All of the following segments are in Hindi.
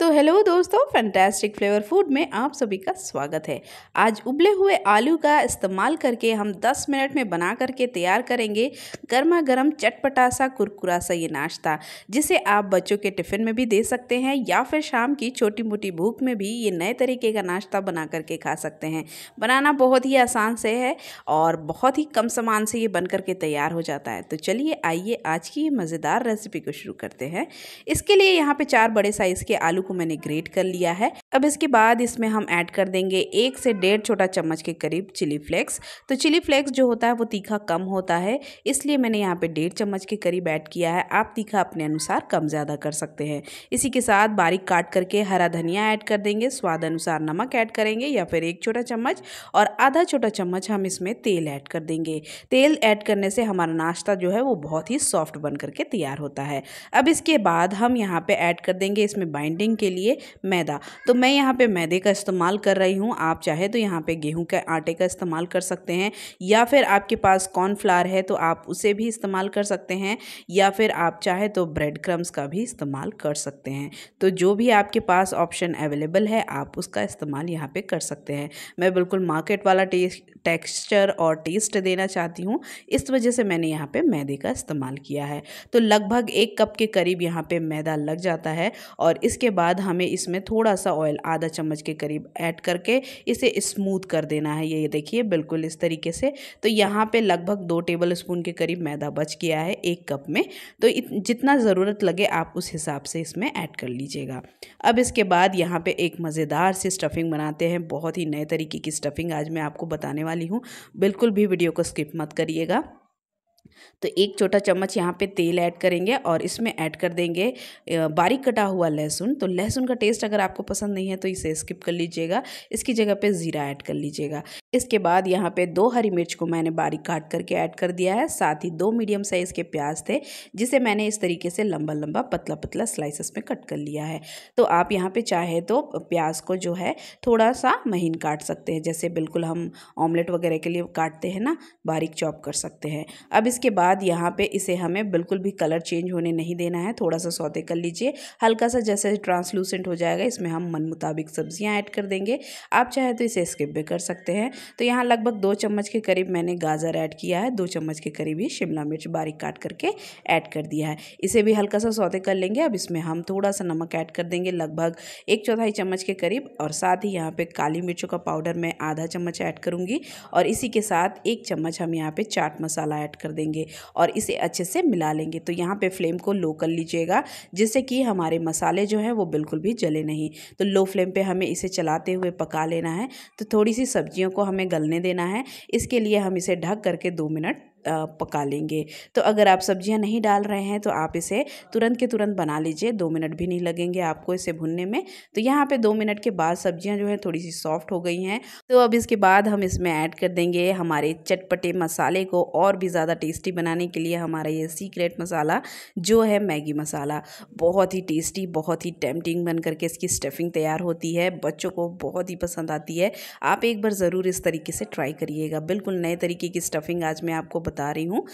तो हेलो दोस्तों फैंटास्टिक फ्लेवर फूड में आप सभी का स्वागत है आज उबले हुए आलू का इस्तेमाल करके हम 10 मिनट में बना करके तैयार करेंगे गर्मा गर्म चटपटा सा कुरकुरा सा ये नाश्ता जिसे आप बच्चों के टिफ़िन में भी दे सकते हैं या फिर शाम की छोटी मोटी भूख में भी ये नए तरीके का नाश्ता बना करके खा सकते हैं बनाना बहुत ही आसान से है और बहुत ही कम सामान से ये बन करके तैयार हो जाता है तो चलिए आइए आज की ये मज़ेदार रेसिपी को शुरू करते हैं इसके लिए यहाँ पर चार बड़े साइज़ के आलू को मैंने ग्रेट कर लिया है अब इसके बाद इसमें हम ऐड कर देंगे एक से डेढ़ छोटा चम्मच के करीब चिली फ्लेक्स तो चिली फ्लेक्स जो होता है वो तीखा कम होता है इसलिए मैंने यहाँ पे डेढ़ चम्मच के करीब ऐड किया है आप तीखा अपने अनुसार कम ज़्यादा कर सकते हैं इसी के साथ बारीक काट करके हरा धनिया ऐड कर देंगे स्वाद अनुसार नमक ऐड करेंगे या फिर एक छोटा चम्मच और आधा छोटा चम्मच हम इसमें तेल ऐड कर देंगे तेल ऐड करने से हमारा नाश्ता जो है वो बहुत ही सॉफ्ट बन करके तैयार होता है अब इसके बाद हम यहाँ पे ऐड कर देंगे इसमें बाइंडिंग कोटिंग के लिए मैदा तो मैं यहाँ पे मैदे का इस्तेमाल कर रही हूँ आप चाहे तो यहाँ पे गेहूँ के आटे का इस्तेमाल कर सकते हैं या फिर आपके पास कॉर्नफ्लावर है तो आप उसे भी इस्तेमाल कर सकते हैं या फिर आप चाहे तो ब्रेड क्रम्स का भी इस्तेमाल कर सकते हैं तो जो भी आपके पास ऑप्शन अवेलेबल है आप उसका इस्तेमाल यहाँ पर कर सकते हैं मैं बिल्कुल मार्केट वाला टेस्ट और टेस्ट देना चाहती हूँ इस वजह से मैंने यहाँ पर मैदे का इस्तेमाल किया है तो लगभग एक कप के करीब यहाँ पर मैदा लग जाता है और इसके बाद हमें इसमें थोड़ा सा ऑयल आधा चम्मच के करीब ऐड करके इसे स्मूथ कर देना है ये देखिए बिल्कुल इस तरीके से तो यहाँ पे लगभग दो टेबल स्पून के करीब मैदा बच गया है एक कप में तो जितना ज़रूरत लगे आप उस हिसाब से इसमें ऐड कर लीजिएगा अब इसके बाद यहाँ पर एक मज़ेदार सी स्टफ़िंग बनाते हैं बहुत ही नए तरीके की स्टफ़िंग आज मैं आपको बताने वाली हूँ बिल्कुल भी वीडियो को स्किप मत करिएगा तो एक छोटा चम्मच यहाँ पे तेल ऐड करेंगे और इसमें ऐड कर देंगे बारीक कटा हुआ लहसुन तो लहसुन का टेस्ट अगर आपको पसंद नहीं है तो इसे स्किप कर लीजिएगा इसकी जगह पे ज़ीरा ऐड कर लीजिएगा इसके बाद यहाँ पे दो हरी मिर्च को मैंने बारीक काट करके ऐड कर दिया है साथ ही दो मीडियम साइज़ के प्याज थे जिसे मैंने इस तरीके से लंबा लंबा पतला पतला स्लाइसेस में कट कर लिया है तो आप यहाँ पे चाहे तो प्याज को जो है थोड़ा सा महीन काट सकते हैं जैसे बिल्कुल हम ऑमलेट वगैरह के लिए काटते हैं ना बारीक चॉप कर सकते हैं अब इसके बाद यहाँ पर इसे हमें बिल्कुल भी कलर चेंज होने नहीं देना है थोड़ा सा सौते कर लीजिए हल्का सा जैसे ट्रांसलूसेंट हो जाएगा इसमें हम मन मुताबिक सब्जियाँ ऐड कर देंगे आप चाहे तो इसे स्किप भी कर सकते हैं तो यहाँ लगभग दो चम्मच के करीब मैंने गाजर ऐड किया है दो चम्मच के करीब ही शिमला मिर्च बारीक काट करके ऐड कर दिया है इसे भी हल्का सा सौते कर लेंगे अब इसमें हम थोड़ा सा नमक ऐड कर देंगे लगभग एक चौथाई चम्मच के करीब और साथ ही यहाँ पे काली मिर्चों का पाउडर मैं आधा चम्मच ऐड करूँगी और इसी के साथ एक चम्मच हम यहाँ पे चाट मसाला ऐड कर देंगे और इसे अच्छे से मिला लेंगे तो यहाँ पर फ्लेम को लो कर लीजिएगा जिससे कि हमारे मसाले जो हैं वो बिल्कुल भी जले नहीं तो लो फ्लेम पे हमें इसे चलाते हुए पका लेना है तो थोड़ी सी सब्जियों को हमें गलने देना है इसके लिए हम इसे ढक करके दो मिनट पका लेंगे तो अगर आप सब्जियां नहीं डाल रहे हैं तो आप इसे तुरंत के तुरंत बना लीजिए दो मिनट भी नहीं लगेंगे आपको इसे भुनने में तो यहाँ पे दो मिनट के बाद सब्जियां जो है थोड़ी सी सॉफ्ट हो गई हैं तो अब इसके बाद हम इसमें ऐड कर देंगे हमारे चटपटे मसाले को और भी ज़्यादा टेस्टी बनाने के लिए हमारा ये सीक्रेट मसाला जो है मैगी मसाला बहुत ही टेस्टी बहुत ही टेम्पटिंग बन करके इसकी स्टफिंग तैयार होती है बच्चों को बहुत ही पसंद आती है आप एक बार ज़रूर इस तरीके से ट्राई करिएगा बिल्कुल नए तरीके की स्टफिंग आज मैं आपको बता रही हूँ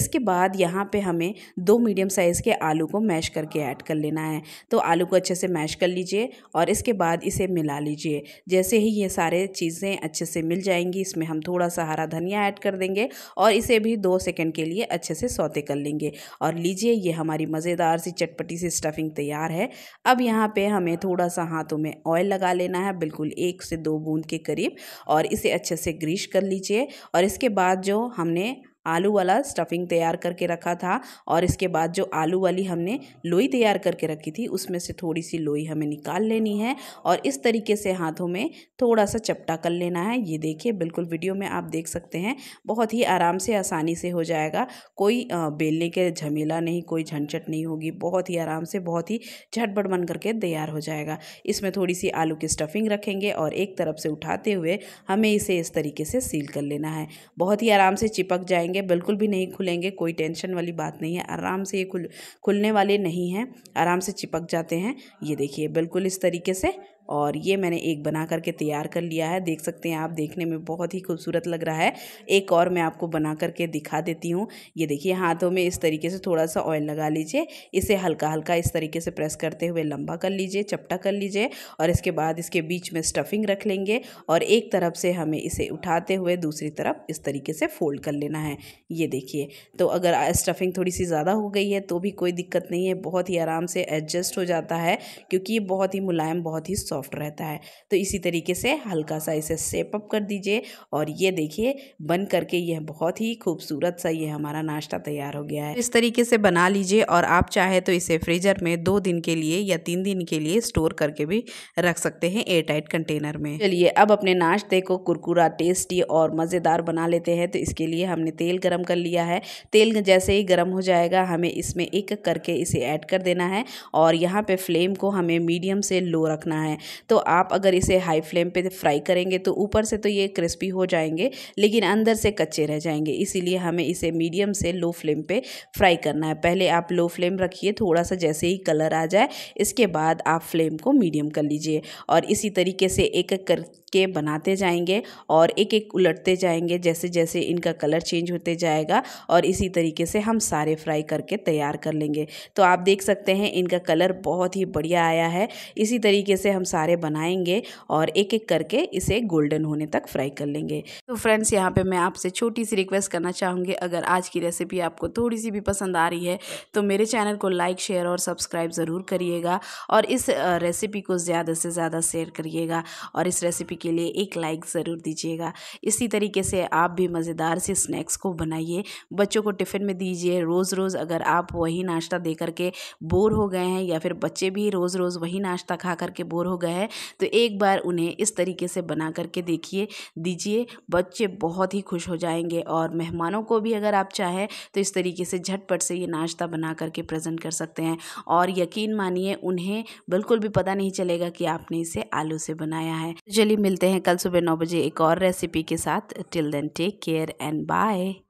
इसके बाद यहाँ पे हमें दो मीडियम साइज़ के आलू को मैश करके ऐड कर लेना है तो आलू को अच्छे से मैश कर लीजिए और इसके बाद इसे मिला लीजिए जैसे ही ये सारे चीज़ें अच्छे से मिल जाएंगी इसमें हम थोड़ा सा हरा धनिया ऐड कर देंगे और इसे भी दो सेकेंड के लिए अच्छे से सौते कर लेंगे और लीजिए ये हमारी मज़ेदार सी चटपटी सी स्टफिंग तैयार है अब यहाँ पर हमें थोड़ा सा हाथों में ऑयल लगा लेना है बिल्कुल एक से दो बूंद के करीब और इसे अच्छे से ग्रीश कर लीजिए और इसके बाद जो हमने आलू वाला स्टफिंग तैयार करके रखा था और इसके बाद जो आलू वाली हमने लोई तैयार करके रखी थी उसमें से थोड़ी सी लोई हमें निकाल लेनी है और इस तरीके से हाथों में थोड़ा सा चपटा कर लेना है ये देखिए बिल्कुल वीडियो में आप देख सकते हैं बहुत ही आराम से आसानी से हो जाएगा कोई बेलने के झमेला नहीं कोई झंझट नहीं होगी बहुत ही आराम से बहुत ही झटपट बन करके तैयार हो जाएगा इसमें थोड़ी सी आलू की स्टफिंग रखेंगे और एक तरफ से उठाते हुए हमें इसे इस तरीके से सील कर लेना है बहुत ही आराम से चिपक जाएंगे खुलेंगे बिल्कुल भी नहीं खुलेंगे कोई टेंशन वाली बात नहीं है आराम से ये खुल खुलने वाले नहीं हैं आराम से चिपक जाते हैं ये देखिए बिल्कुल इस तरीके से और ये मैंने एक बना करके तैयार कर लिया है देख सकते हैं आप देखने में बहुत ही खूबसूरत लग रहा है एक और मैं आपको बना करके दिखा देती हूँ ये देखिए हाथों में इस तरीके से थोड़ा सा ऑयल लगा लीजिए इसे हल्का हल्का इस तरीके से प्रेस करते हुए लंबा कर लीजिए चपटा कर लीजिए और इसके बाद इसके बीच में स्टफिंग रख लेंगे और एक तरफ से हमें इसे उठाते हुए दूसरी तरफ इस तरीके से फोल्ड कर लेना है ये देखिए तो अगर स्टफिंग थोड़ी सी ज़्यादा हो गई है तो भी कोई दिक्कत नहीं है बहुत ही आराम से एडजस्ट हो जाता है क्योंकि ये बहुत ही मुलायम बहुत ही सॉफ्ट सॉफ्ट रहता है तो इसी तरीके से हल्का सा इसे सेप अप कर दीजिए और ये देखिए बन करके यह बहुत ही खूबसूरत सा ये हमारा नाश्ता तैयार हो गया है इस तरीके से बना लीजिए और आप चाहे तो इसे फ्रीजर में दो दिन के लिए या तीन दिन के लिए स्टोर करके भी रख सकते हैं एयर टाइट कंटेनर में चलिए अब अपने नाश्ते को कुरकुरा टेस्टी और मज़ेदार बना लेते हैं तो इसके लिए हमने तेल गर्म कर लिया है तेल जैसे ही गर्म हो जाएगा हमें इसमें एक करके इसे ऐड कर देना है और यहाँ पे फ्लेम को हमें मीडियम से लो रखना है तो आप अगर इसे हाई फ्लेम पे फ्राई करेंगे तो ऊपर से तो ये क्रिस्पी हो जाएंगे लेकिन अंदर से कच्चे रह जाएंगे इसीलिए हमें इसे मीडियम से लो फ्लेम पे फ्राई करना है पहले आप लो फ्लेम रखिए थोड़ा सा जैसे ही कलर आ जाए इसके बाद आप फ्लेम को मीडियम कर लीजिए और इसी तरीके से एक एक कर के बनाते जाएंगे और एक एक उलटते जाएंगे जैसे जैसे इनका कलर चेंज होते जाएगा और इसी तरीके से हम सारे फ्राई करके तैयार कर लेंगे तो आप देख सकते हैं इनका कलर बहुत ही बढ़िया आया है इसी तरीके से हम सारे बनाएंगे और एक एक करके इसे गोल्डन होने तक फ्राई कर लेंगे तो फ्रेंड्स यहाँ पे मैं आपसे छोटी सी रिक्वेस्ट करना चाहूँगी अगर आज की रेसिपी आपको थोड़ी सी भी पसंद आ रही है तो मेरे चैनल को लाइक शेयर और सब्सक्राइब ज़रूर करिएगा और इस रेसिपी को ज़्यादा से ज़्यादा शेयर करिएगा और इस रेसिपी के लिए एक लाइक ज़रूर दीजिएगा इसी तरीके से आप भी मज़ेदार से स्नैक्स को बनाइए बच्चों को टिफ़िन में दीजिए रोज़ रोज़ अगर आप वही नाश्ता दे करके बोर हो गए हैं या फिर बच्चे भी रोज़ रोज़ वही नाश्ता खा करके बोर हो गए गए हैं तो एक बार उन्हें इस तरीके से बना करके देखिए दीजिए बच्चे बहुत ही खुश हो जाएंगे और मेहमानों को भी अगर आप चाहें तो इस तरीके से झटपट से ये नाश्ता बना करके प्रेजेंट कर सकते हैं और यकीन मानिए उन्हें बिल्कुल भी पता नहीं चलेगा कि आपने इसे आलू से बनाया है चलिए मिलते हैं कल सुबह नौ बजे एक और रेसिपी के साथ till then take care and bye